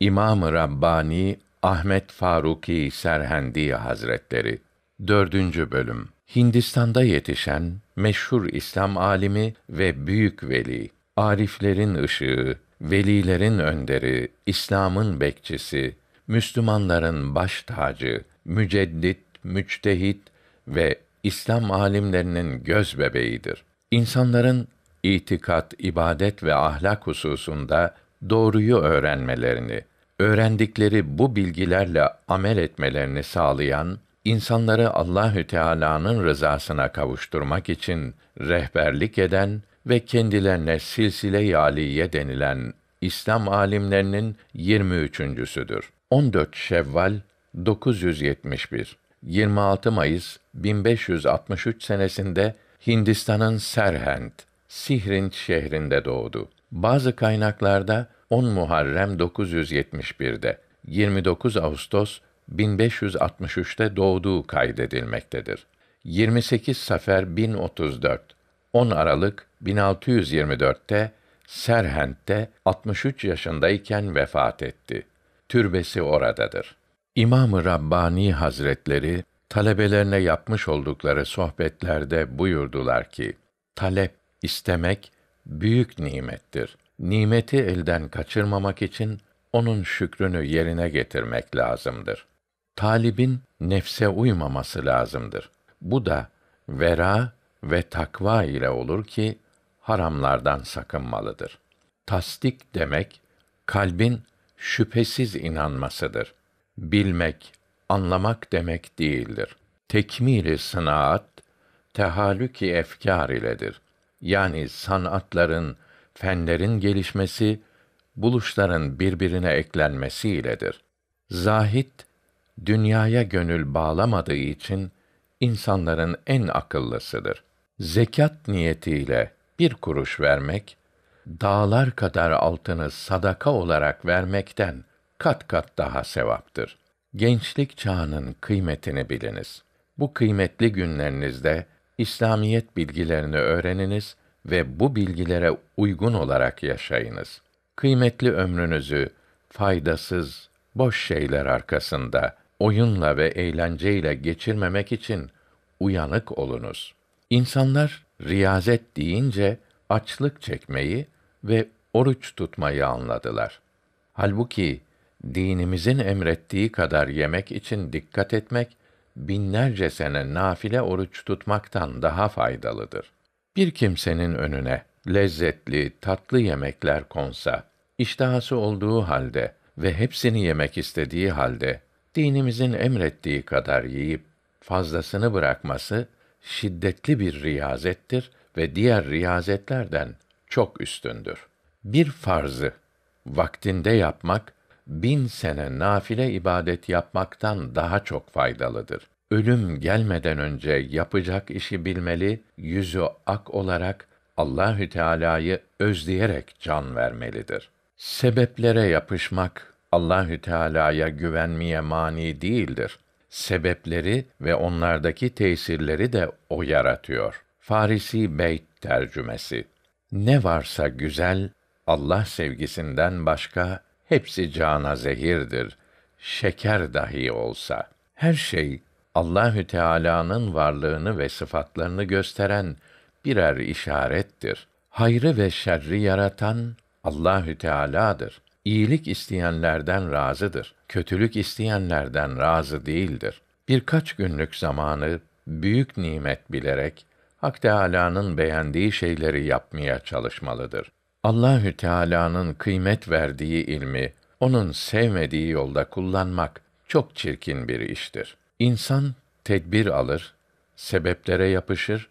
İmam-ı Rabbani Ahmet Faruki Serhendi Hazretleri 4. bölüm Hindistan'da yetişen meşhur İslam alimi ve büyük veli, ariflerin ışığı, velilerin önderi, İslam'ın bekçisi, Müslümanların baş tacı, müceddit, müçtehit ve İslam alimlerinin göz bebeğidir. İnsanların itikat, ibadet ve ahlak hususunda doğruyu öğrenmelerini, öğrendikleri bu bilgilerle amel etmelerini sağlayan insanları Allahü Teala'nın rızasına kavuşturmak için rehberlik eden ve kendilerine silsile yaliye denilen İslam alimlerinin 23.südür. 14 Şevval 971 26 Mayıs 1563 senesinde Hindistan'ın Serhent, Sihrint şehrinde doğdu. Bazı kaynaklarda 10 Muharrem 971'de, 29 Ağustos 1563'te doğduğu kaydedilmektedir. 28 Safer 1034, 10 Aralık 1624'te Serhent'te 63 yaşındayken vefat etti. Türbesi oradadır. İmam-ı Rabbani Hazretleri talebelerine yapmış oldukları sohbetlerde buyurdular ki: Talep, istemek büyük nimettir nimeti elden kaçırmamak için onun şükrünü yerine getirmek lazımdır. Talibin nefse uymaması lazımdır. Bu da vera ve takva ile olur ki haramlardan sakınmalıdır. Tasdik demek kalbin şüphesiz inanmasıdır. Bilmek, anlamak demek değildir. Tekmili sınaat, tehalüki efkar iledir. Yani sanatların, fenlerin gelişmesi, buluşların birbirine eklenmesi iledir. Zahid, dünyaya gönül bağlamadığı için, insanların en akıllısıdır. Zekat niyetiyle bir kuruş vermek, dağlar kadar altını sadaka olarak vermekten kat kat daha sevaptır. Gençlik çağının kıymetini biliniz. Bu kıymetli günlerinizde İslamiyet bilgilerini öğreniniz ve bu bilgilere uygun olarak yaşayınız. Kıymetli ömrünüzü faydasız, boş şeyler arkasında oyunla ve eğlenceyle geçirmemek için uyanık olunuz. İnsanlar riyazet deyince açlık çekmeyi ve oruç tutmayı anladılar. Halbuki dinimizin emrettiği kadar yemek için dikkat etmek binlerce sene nafile oruç tutmaktan daha faydalıdır. Bir kimsenin önüne lezzetli, tatlı yemekler konsa, iştahası olduğu halde ve hepsini yemek istediği halde dinimizin emrettiği kadar yiyip fazlasını bırakması şiddetli bir riyazettir ve diğer riyazetlerden çok üstündür. Bir farzı vaktinde yapmak bin sene nafile ibadet yapmaktan daha çok faydalıdır ölüm gelmeden önce yapacak işi bilmeli, yüzü ak olarak Allahü Teala'yı özleyerek can vermelidir. Sebeplere yapışmak Allahü Teala'ya güvenmeye mani değildir. Sebepleri ve onlardaki tesirleri de o yaratıyor. Farisi Beyt tercümesi. Ne varsa güzel Allah sevgisinden başka hepsi cana zehirdir. Şeker dahi olsa. Her şey Allahü Teala'nın varlığını ve sıfatlarını gösteren birer işarettir. Hayrı ve şerri yaratan Allahü Teala'dır. İyilik isteyenlerden razıdır. Kötülük isteyenlerden razı değildir. Birkaç günlük zamanı büyük nimet bilerek Hak Teala'nın beğendiği şeyleri yapmaya çalışmalıdır. Allahü Teala'nın kıymet verdiği ilmi onun sevmediği yolda kullanmak çok çirkin bir iştir. İnsan tedbir alır, sebeplere yapışır,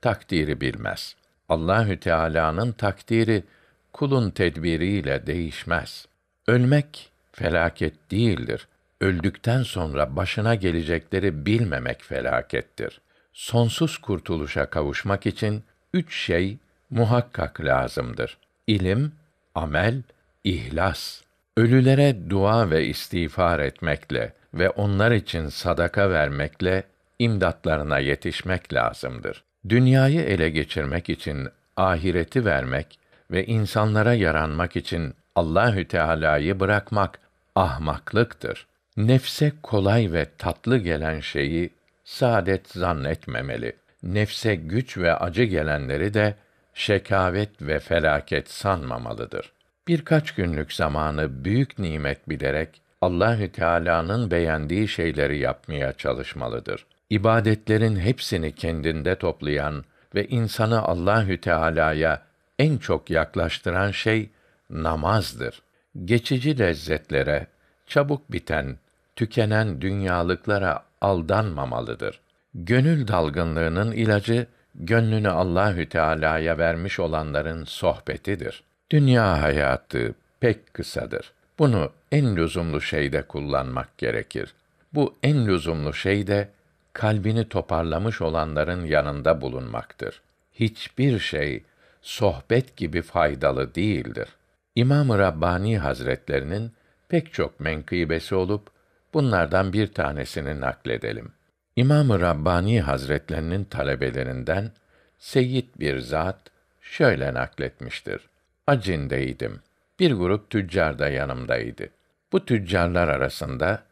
takdiri bilmez. Allahü Teala'nın takdiri kulun tedbiriyle değişmez. Ölmek felaket değildir. Öldükten sonra başına gelecekleri bilmemek felakettir. Sonsuz kurtuluşa kavuşmak için üç şey muhakkak lazımdır. İlim, amel, ihlas. Ölülere dua ve istiğfar etmekle ve onlar için sadaka vermekle imdatlarına yetişmek lazımdır. Dünyayı ele geçirmek için ahireti vermek ve insanlara yaranmak için Allahü Teala'yı bırakmak ahmaklıktır. Nefse kolay ve tatlı gelen şeyi saadet zannetmemeli. Nefse güç ve acı gelenleri de şekavet ve felaket sanmamalıdır birkaç günlük zamanı büyük nimet bilerek Allahü Teala'nın beğendiği şeyleri yapmaya çalışmalıdır. İbadetlerin hepsini kendinde toplayan ve insanı Allahü Teala'ya en çok yaklaştıran şey namazdır. Geçici lezzetlere, çabuk biten, tükenen dünyalıklara aldanmamalıdır. Gönül dalgınlığının ilacı gönlünü Allahü Teala'ya vermiş olanların sohbetidir. Dünya hayatı pek kısadır. Bunu en lüzumlu şeyde kullanmak gerekir. Bu en lüzumlu şey de kalbini toparlamış olanların yanında bulunmaktır. Hiçbir şey sohbet gibi faydalı değildir. İmam-ı Rabbani Hazretlerinin pek çok menkıbesi olup bunlardan bir tanesini nakledelim. İmam-ı Rabbani Hazretlerinin talebelerinden Seyyid bir zat şöyle nakletmiştir. Acin'deydim. Bir grup tüccar da yanımdaydı. Bu tüccarlar arasında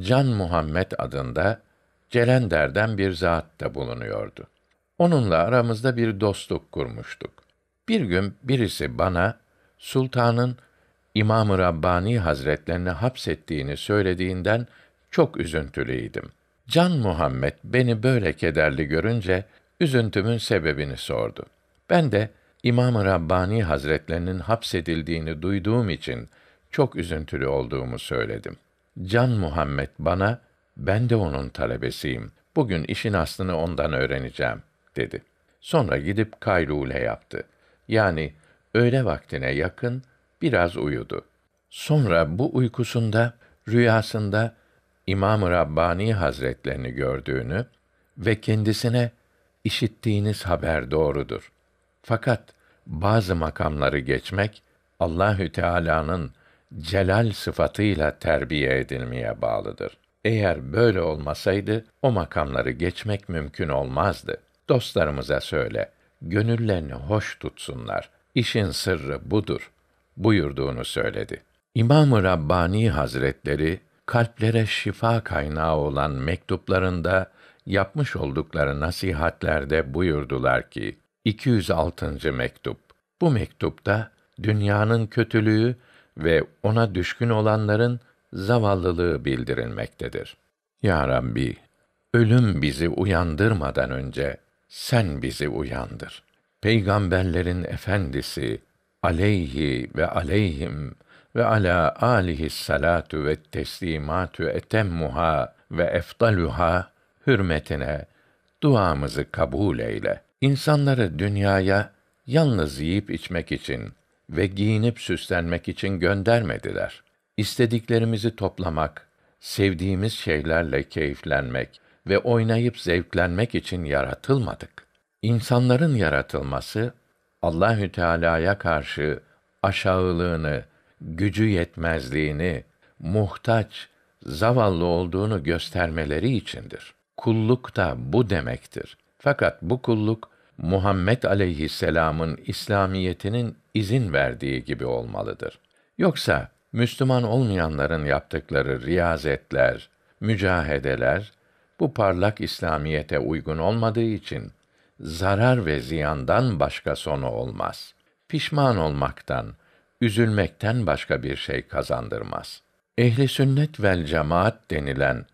Can Muhammed adında Celender'den bir zat da bulunuyordu. Onunla aramızda bir dostluk kurmuştuk. Bir gün birisi bana sultanın İmam-ı Rabbani Hazretlerini hapsettiğini söylediğinden çok üzüntülüydüm. Can Muhammed beni böyle kederli görünce üzüntümün sebebini sordu. Ben de İmam-ı Rabbani Hazretlerinin hapsedildiğini duyduğum için çok üzüntülü olduğumu söyledim. Can Muhammed bana, ben de onun talebesiyim. Bugün işin aslını ondan öğreneceğim, dedi. Sonra gidip kaylule yaptı. Yani öğle vaktine yakın biraz uyudu. Sonra bu uykusunda, rüyasında İmam-ı Rabbani Hazretlerini gördüğünü ve kendisine işittiğiniz haber doğrudur fakat bazı makamları geçmek Allahü Teala'nın celal sıfatıyla terbiye edilmeye bağlıdır. Eğer böyle olmasaydı o makamları geçmek mümkün olmazdı. Dostlarımıza söyle, gönüllerini hoş tutsunlar. İşin sırrı budur buyurduğunu söyledi. İmam-ı Rabbani Hazretleri kalplere şifa kaynağı olan mektuplarında yapmış oldukları nasihatlerde buyurdular ki: 206. mektup. Bu mektupta dünyanın kötülüğü ve ona düşkün olanların zavallılığı bildirilmektedir. Ya Rabbi, ölüm bizi uyandırmadan önce sen bizi uyandır. Peygamberlerin efendisi aleyhi ve aleyhim ve ala alihi salatu ve teslimatü etemmuha ve eftaluha hürmetine duamızı kabul eyle.'' İnsanları dünyaya yalnız yiyip içmek için ve giyinip süslenmek için göndermediler. İstediklerimizi toplamak, sevdiğimiz şeylerle keyiflenmek ve oynayıp zevklenmek için yaratılmadık. İnsanların yaratılması Allahü Teala'ya karşı aşağılığını, gücü yetmezliğini, muhtaç, zavallı olduğunu göstermeleri içindir. Kulluk da bu demektir. Fakat bu kulluk Muhammed aleyhisselam'ın İslamiyetinin izin verdiği gibi olmalıdır. Yoksa Müslüman olmayanların yaptıkları riyazetler, mücahedeler bu parlak İslamiyete uygun olmadığı için zarar ve ziyandan başka sonu olmaz. Pişman olmaktan, üzülmekten başka bir şey kazandırmaz. Ehli sünnet vel cemaat denilen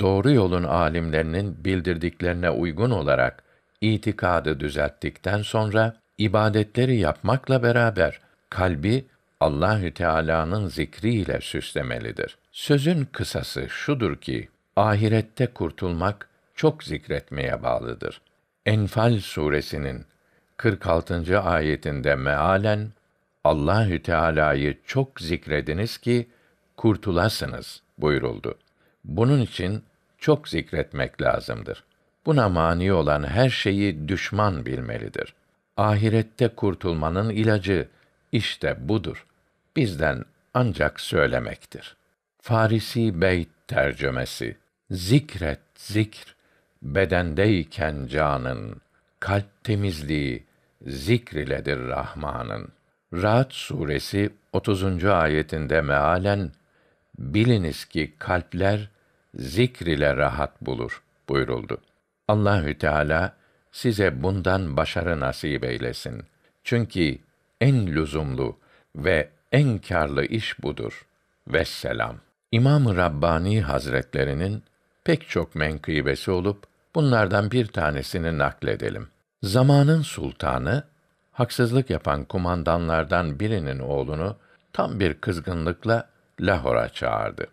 doğru yolun alimlerinin bildirdiklerine uygun olarak itikadı düzelttikten sonra ibadetleri yapmakla beraber kalbi Allahü Teala'nın zikriyle süslemelidir. Sözün kısası şudur ki ahirette kurtulmak çok zikretmeye bağlıdır. Enfal suresinin 46. ayetinde mealen Allahü Teala'yı çok zikrediniz ki kurtulasınız buyuruldu. Bunun için çok zikretmek lazımdır. Buna mani olan her şeyi düşman bilmelidir. Ahirette kurtulmanın ilacı işte budur. Bizden ancak söylemektir. Farisi Beyt tercümesi Zikret zikr bedendeyken canın kalp temizliği zikriledir Rahman'ın. Ra'd suresi 30. ayetinde mealen biliniz ki kalpler zikr ile rahat bulur buyuruldu. Allahü Teala size bundan başarı nasip eylesin. Çünkü en lüzumlu ve en karlı iş budur. Vesselam. i̇mam Rabbani Hazretlerinin pek çok menkıbesi olup bunlardan bir tanesini nakledelim. Zamanın sultanı haksızlık yapan kumandanlardan birinin oğlunu tam bir kızgınlıkla Lahor'a çağırdı.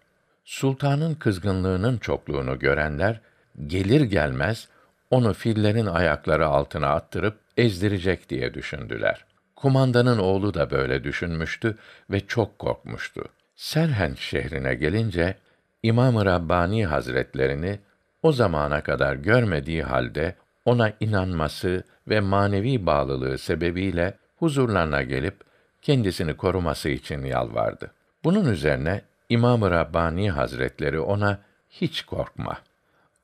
Sultanın kızgınlığının çokluğunu görenler gelir gelmez onu fillerin ayakları altına attırıp ezdirecek diye düşündüler. Kumandanın oğlu da böyle düşünmüştü ve çok korkmuştu. Serhent şehrine gelince İmam-ı Rabbani Hazretlerini o zamana kadar görmediği halde ona inanması ve manevi bağlılığı sebebiyle huzurlarına gelip kendisini koruması için yalvardı. Bunun üzerine İmam-ı Rabbani Hazretleri ona hiç korkma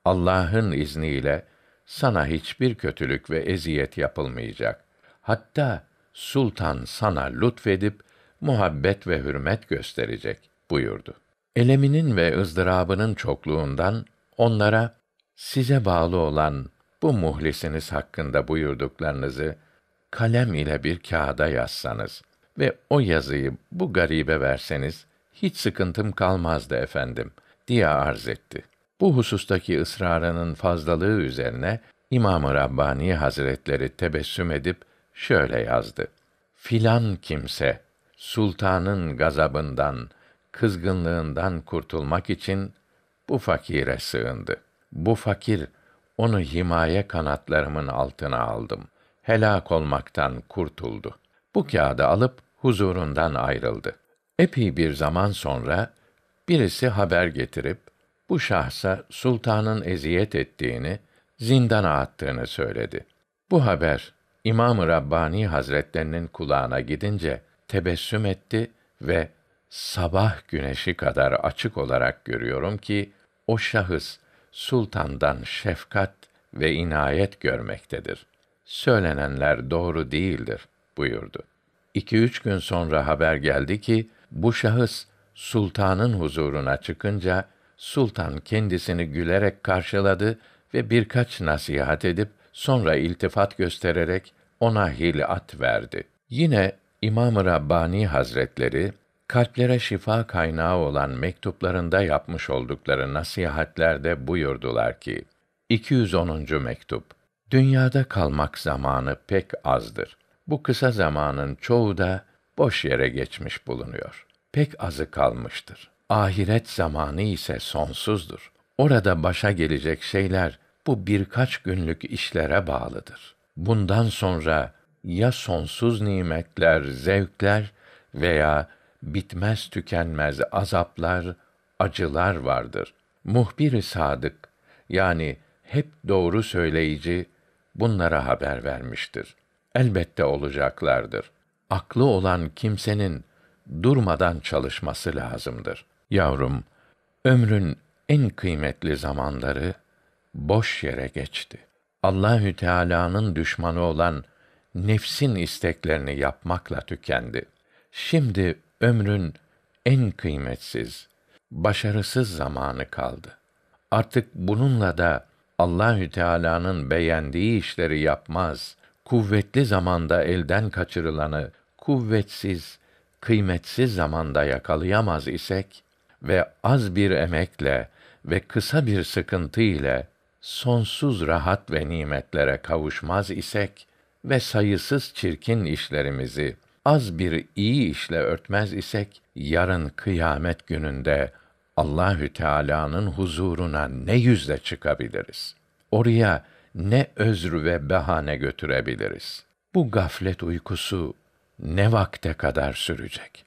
Allah'ın izniyle sana hiçbir kötülük ve eziyet yapılmayacak. Hatta sultan sana lütfedip muhabbet ve hürmet gösterecek buyurdu. Eleminin ve ızdırabının çokluğundan onlara size bağlı olan bu muhlisiniz hakkında buyurduklarınızı kalem ile bir kağıda yazsanız ve o yazıyı bu garibe verseniz hiç sıkıntım kalmazdı efendim diye arz etti.'' Bu husustaki ısrarının fazlalığı üzerine İmam-ı Rabbani Hazretleri tebessüm edip şöyle yazdı. Filan kimse sultanın gazabından, kızgınlığından kurtulmak için bu fakire sığındı. Bu fakir onu himaye kanatlarımın altına aldım. Helak olmaktan kurtuldu. Bu kağıdı alıp huzurundan ayrıldı. Epey bir zaman sonra birisi haber getirip bu şahsa sultanın eziyet ettiğini, zindana attığını söyledi. Bu haber İmam-ı Rabbani Hazretlerinin kulağına gidince tebessüm etti ve sabah güneşi kadar açık olarak görüyorum ki o şahıs sultandan şefkat ve inayet görmektedir. Söylenenler doğru değildir buyurdu. İki üç gün sonra haber geldi ki bu şahıs sultanın huzuruna çıkınca Sultan kendisini gülerek karşıladı ve birkaç nasihat edip sonra iltifat göstererek ona hilat verdi. Yine İmam-ı Rabbani Hazretleri kalplere şifa kaynağı olan mektuplarında yapmış oldukları nasihatlerde buyurdular ki: 210. mektup. Dünyada kalmak zamanı pek azdır. Bu kısa zamanın çoğu da boş yere geçmiş bulunuyor. Pek azı kalmıştır. Ahiret zamanı ise sonsuzdur. Orada başa gelecek şeyler bu birkaç günlük işlere bağlıdır. Bundan sonra ya sonsuz nimetler, zevkler veya bitmez tükenmez azaplar, acılar vardır. Muhbir-i sadık yani hep doğru söyleyici bunlara haber vermiştir. Elbette olacaklardır. Aklı olan kimsenin durmadan çalışması lazımdır. Yavrum, ömrün en kıymetli zamanları boş yere geçti. Allahü Teala'nın düşmanı olan nefsin isteklerini yapmakla tükendi. Şimdi ömrün en kıymetsiz, başarısız zamanı kaldı. Artık bununla da Allahü Teala'nın beğendiği işleri yapmaz. Kuvvetli zamanda elden kaçırılanı kuvvetsiz, kıymetsiz zamanda yakalayamaz isek ve az bir emekle ve kısa bir sıkıntı ile sonsuz rahat ve nimetlere kavuşmaz isek ve sayısız çirkin işlerimizi az bir iyi işle örtmez isek yarın kıyamet gününde Allahü Teala'nın huzuruna ne yüzle çıkabiliriz? Oraya ne özrü ve bahane götürebiliriz? Bu gaflet uykusu ne vakte kadar sürecek?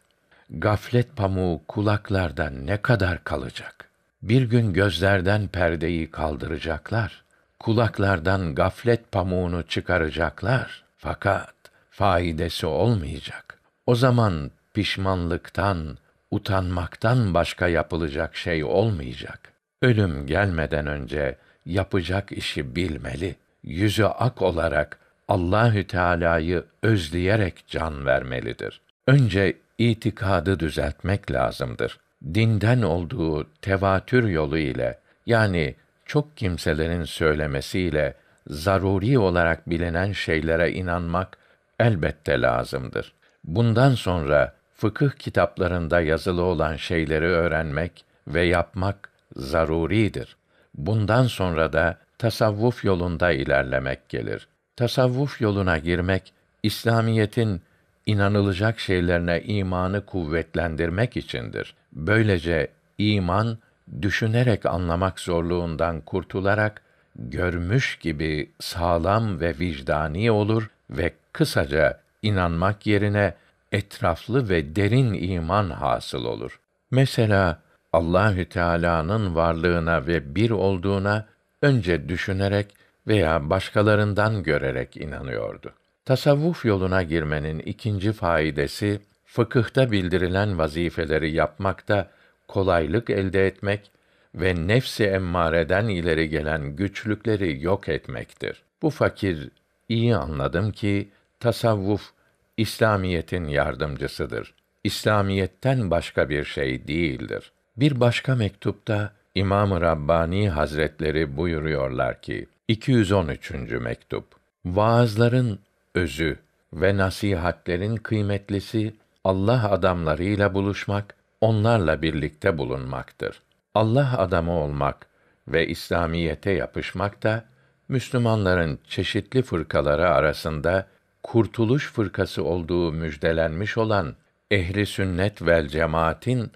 gaflet pamuğu kulaklarda ne kadar kalacak? Bir gün gözlerden perdeyi kaldıracaklar. Kulaklardan gaflet pamuğunu çıkaracaklar. Fakat faidesi olmayacak. O zaman pişmanlıktan, utanmaktan başka yapılacak şey olmayacak. Ölüm gelmeden önce yapacak işi bilmeli. Yüzü ak olarak Allahü Teala'yı özleyerek can vermelidir. Önce itikadı düzeltmek lazımdır. Dinden olduğu tevatür yolu ile yani çok kimselerin söylemesiyle zaruri olarak bilinen şeylere inanmak elbette lazımdır. Bundan sonra fıkıh kitaplarında yazılı olan şeyleri öğrenmek ve yapmak zaruridir. Bundan sonra da tasavvuf yolunda ilerlemek gelir. Tasavvuf yoluna girmek İslamiyetin inanılacak şeylerine imanı kuvvetlendirmek içindir. Böylece iman düşünerek anlamak zorluğundan kurtularak görmüş gibi sağlam ve vicdani olur ve kısaca inanmak yerine etraflı ve derin iman hasıl olur. Mesela Allahü Teala'nın varlığına ve bir olduğuna önce düşünerek veya başkalarından görerek inanıyordu. Tasavvuf yoluna girmenin ikinci faidesi fıkıhta bildirilen vazifeleri yapmakta kolaylık elde etmek ve nefsi emmareden ileri gelen güçlükleri yok etmektir. Bu fakir iyi anladım ki tasavvuf İslamiyetin yardımcısıdır. İslamiyetten başka bir şey değildir. Bir başka mektupta İmam-ı Rabbani Hazretleri buyuruyorlar ki 213. mektup Vaazların özü ve nasihatlerin kıymetlisi Allah adamlarıyla buluşmak, onlarla birlikte bulunmaktır. Allah adamı olmak ve İslamiyete yapışmak da Müslümanların çeşitli fırkaları arasında kurtuluş fırkası olduğu müjdelenmiş olan ehli sünnet vel cemaatin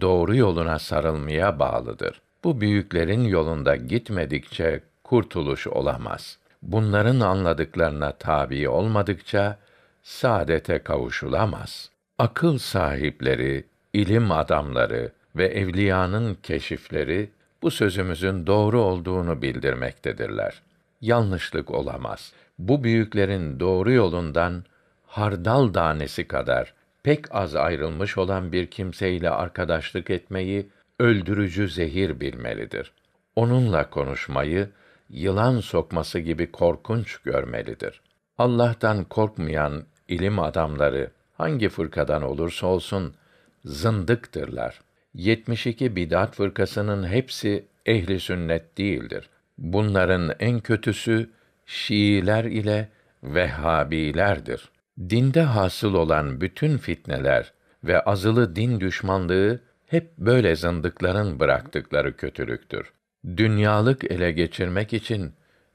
doğru yoluna sarılmaya bağlıdır. Bu büyüklerin yolunda gitmedikçe kurtuluş olamaz.'' bunların anladıklarına tabi olmadıkça saadete kavuşulamaz. Akıl sahipleri, ilim adamları ve evliyanın keşifleri bu sözümüzün doğru olduğunu bildirmektedirler. Yanlışlık olamaz. Bu büyüklerin doğru yolundan hardal tanesi kadar pek az ayrılmış olan bir kimseyle arkadaşlık etmeyi öldürücü zehir bilmelidir. Onunla konuşmayı yılan sokması gibi korkunç görmelidir. Allah'tan korkmayan ilim adamları hangi fırkadan olursa olsun zındıktırlar. 72 bidat fırkasının hepsi ehli sünnet değildir. Bunların en kötüsü Şiiler ile Vehhabilerdir. Dinde hasıl olan bütün fitneler ve azılı din düşmanlığı hep böyle zındıkların bıraktıkları kötülüktür dünyalık ele geçirmek için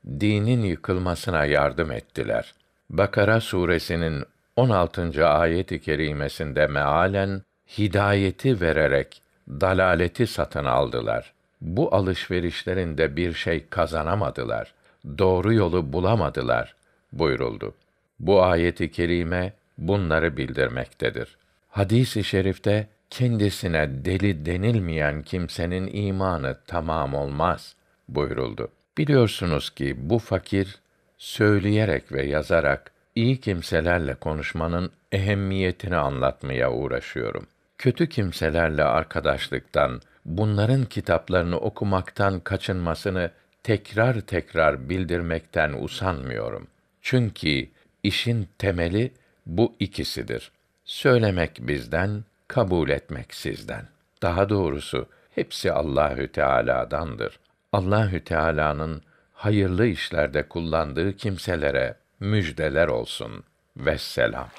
dinin yıkılmasına yardım ettiler. Bakara suresinin 16. ayet-i kerimesinde mealen hidayeti vererek dalaleti satın aldılar. Bu alışverişlerinde bir şey kazanamadılar. Doğru yolu bulamadılar buyuruldu. Bu ayeti kerime bunları bildirmektedir. Hadis-i şerifte kendisine deli denilmeyen kimsenin imanı tamam olmaz buyuruldu. Biliyorsunuz ki bu fakir söyleyerek ve yazarak iyi kimselerle konuşmanın ehemmiyetini anlatmaya uğraşıyorum. Kötü kimselerle arkadaşlıktan, bunların kitaplarını okumaktan kaçınmasını tekrar tekrar bildirmekten usanmıyorum. Çünkü işin temeli bu ikisidir. Söylemek bizden, kabul etmek sizden. Daha doğrusu hepsi Allahü Teala'dandır. Allahü Teala'nın hayırlı işlerde kullandığı kimselere müjdeler olsun. Vesselam.